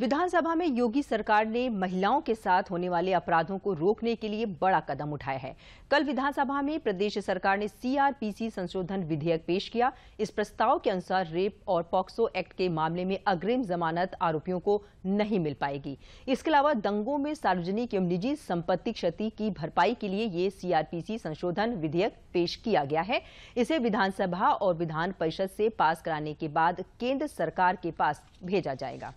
विधानसभा में योगी सरकार ने महिलाओं के साथ होने वाले अपराधों को रोकने के लिए बड़ा कदम उठाया है कल विधानसभा में प्रदेश सरकार ने सीआरपीसी संशोधन विधेयक पेश किया इस प्रस्ताव के अनुसार रेप और पॉक्सो एक्ट के मामले में अग्रिम जमानत आरोपियों को नहीं मिल पाएगी इसके अलावा दंगों में सार्वजनिक एवं निजी संपत्ति क्षति की भरपाई के लिए ये सीआरपीसी संशोधन विधेयक पेश किया गया है इसे विधानसभा और विधान परिषद से पास कराने के बाद केंद्र सरकार के पास भेजा जाएगा